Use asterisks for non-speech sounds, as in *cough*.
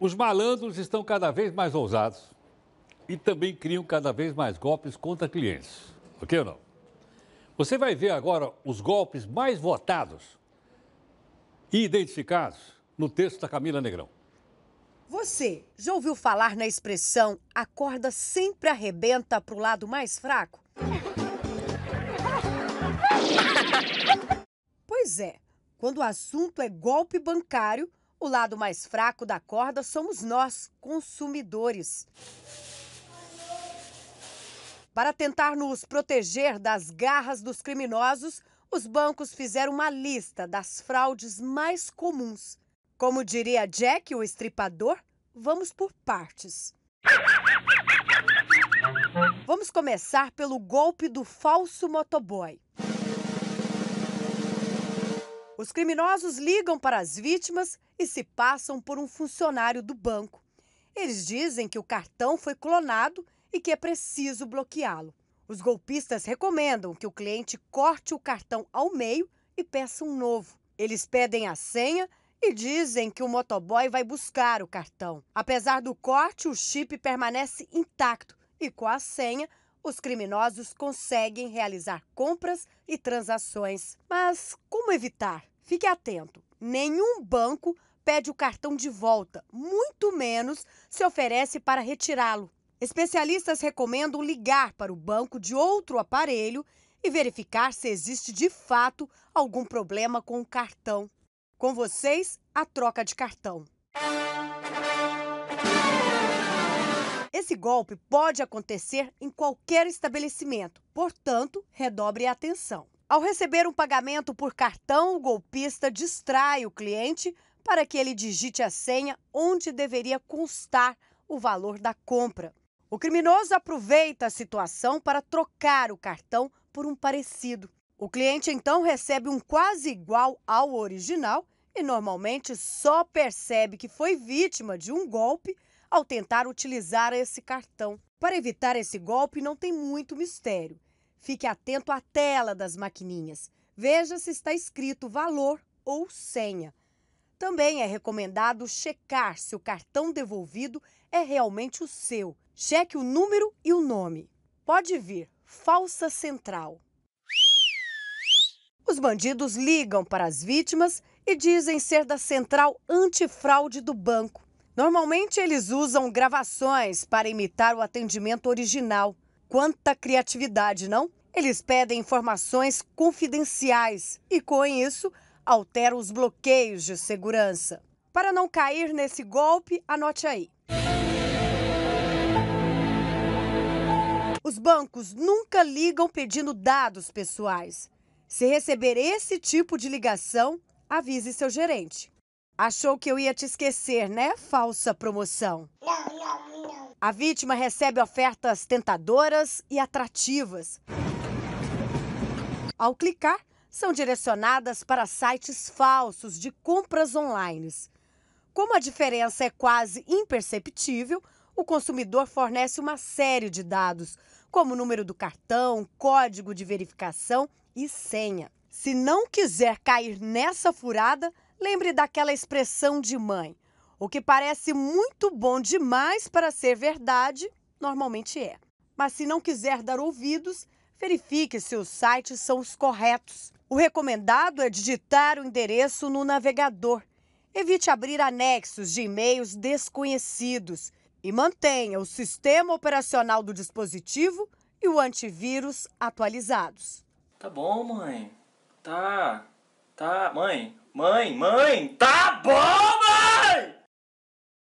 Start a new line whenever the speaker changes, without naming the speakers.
Os malandros estão cada vez mais ousados e também criam cada vez mais golpes contra clientes. Ok ou não? Você vai ver agora os golpes mais votados e identificados no texto da Camila Negrão. Você já ouviu falar na expressão a corda sempre arrebenta para o lado mais fraco? *laughs* Pois é, quando o assunto é golpe bancário, o lado mais fraco da corda somos nós, consumidores. Para tentar nos proteger das garras dos criminosos, os bancos fizeram uma lista das fraudes mais comuns. Como diria Jack, o estripador, vamos por partes. Vamos começar pelo golpe do falso motoboy. Os criminosos ligam para as vítimas e se passam por um funcionário do banco. Eles dizem que o cartão foi clonado e que é preciso bloqueá-lo. Os golpistas recomendam que o cliente corte o cartão ao meio e peça um novo. Eles pedem a senha e dizem que o motoboy vai buscar o cartão. Apesar do corte, o chip permanece intacto e com a senha os criminosos conseguem realizar compras e transações. Mas como evitar? Fique atento: nenhum banco pede o cartão de volta, muito menos se oferece para retirá-lo. Especialistas recomendam ligar para o banco de outro aparelho e verificar se existe de fato algum problema com o cartão. Com vocês, a troca de cartão. Esse golpe pode acontecer em qualquer estabelecimento, portanto, redobre a atenção. Ao receber um pagamento por cartão, o golpista distrai o cliente para que ele digite a senha onde deveria constar o valor da compra. O criminoso aproveita a situação para trocar o cartão por um parecido. O cliente então recebe um quase igual ao original e normalmente só percebe que foi vítima de um golpe ao tentar utilizar esse cartão. Para evitar esse golpe, não tem muito mistério. Fique atento à tela das maquininhas. Veja se está escrito valor ou senha. Também é recomendado checar se o cartão devolvido é realmente o seu. Cheque o número e o nome. Pode vir falsa central. Os bandidos ligam para as vítimas e dizem ser da central antifraude do banco. Normalmente eles usam gravações para imitar o atendimento original. Quanta criatividade, não? Eles pedem informações confidenciais e, com isso, alteram os bloqueios de segurança. Para não cair nesse golpe, anote aí. Os bancos nunca ligam pedindo dados pessoais. Se receber esse tipo de ligação, avise seu gerente. Achou que eu ia te esquecer, né? Falsa promoção. Não, não, não. A vítima recebe ofertas tentadoras e atrativas. Ao clicar, são direcionadas para sites falsos de compras online. Como a diferença é quase imperceptível, o consumidor fornece uma série de dados, como o número do cartão, código de verificação e senha. Se não quiser cair nessa furada, Lembre daquela expressão de mãe: o que parece muito bom demais para ser verdade, normalmente é. Mas se não quiser dar ouvidos, verifique se os sites são os corretos. O recomendado é digitar o endereço no navegador. Evite abrir anexos de e-mails desconhecidos e mantenha o sistema operacional do dispositivo e o antivírus atualizados. Tá bom, mãe. Tá. Tá, mãe, mãe, mãe, tá bom, mãe!